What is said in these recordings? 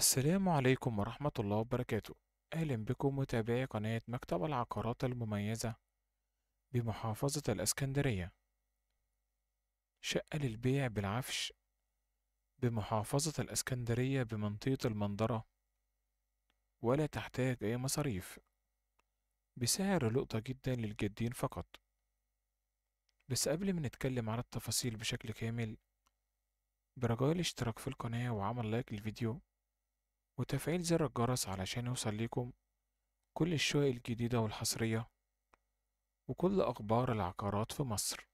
السلام عليكم ورحمة الله وبركاته أهلا بكم متابعي قناة مكتب العقارات المميزة بمحافظة الأسكندرية شقة للبيع بالعفش بمحافظة الأسكندرية بمنطقة المنظرة ولا تحتاج أي مصاريف بسعر لقطة جدا للجادين فقط بس قبل ما نتكلم على التفاصيل بشكل كامل برجاء الاشتراك في القناة وعمل لايك للفيديو وتفعيل زر الجرس علشان يوصل لكم كل الشقق الجديدة والحصرية وكل أخبار العقارات في مصر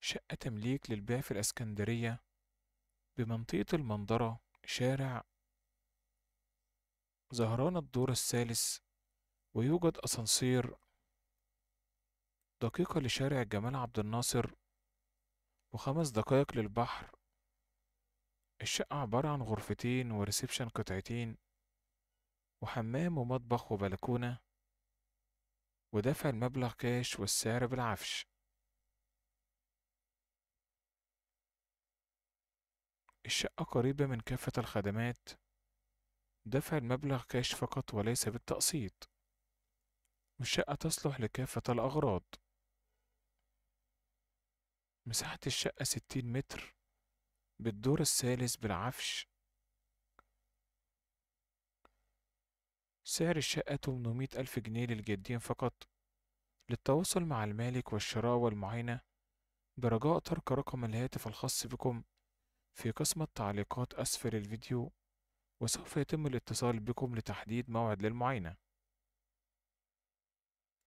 شقة تمليك للبيع في الإسكندرية بمنطقة المنظرة شارع زهران الدور الثالث ويوجد أسانسير دقيقة لشارع جمال عبد الناصر وخمس دقائق للبحر الشقة عبارة عن غرفتين وريسبشن قطعتين وحمام ومطبخ وبلكونة ودفع المبلغ كاش والسعر بالعفش الشقة قريبة من كافة الخدمات دفع المبلغ كاش فقط وليس بالتقسيط والشقة تصلح لكافة الأغراض مساحة الشقة ستين متر بالدور الثالث بالعفش سعر الشقة 800 ألف جنيه للجدين فقط للتواصل مع المالك والشراء والمعاينة برجاء ترك رقم الهاتف الخاص بكم في قسم التعليقات أسفل الفيديو وسوف يتم الاتصال بكم لتحديد موعد للمعاينة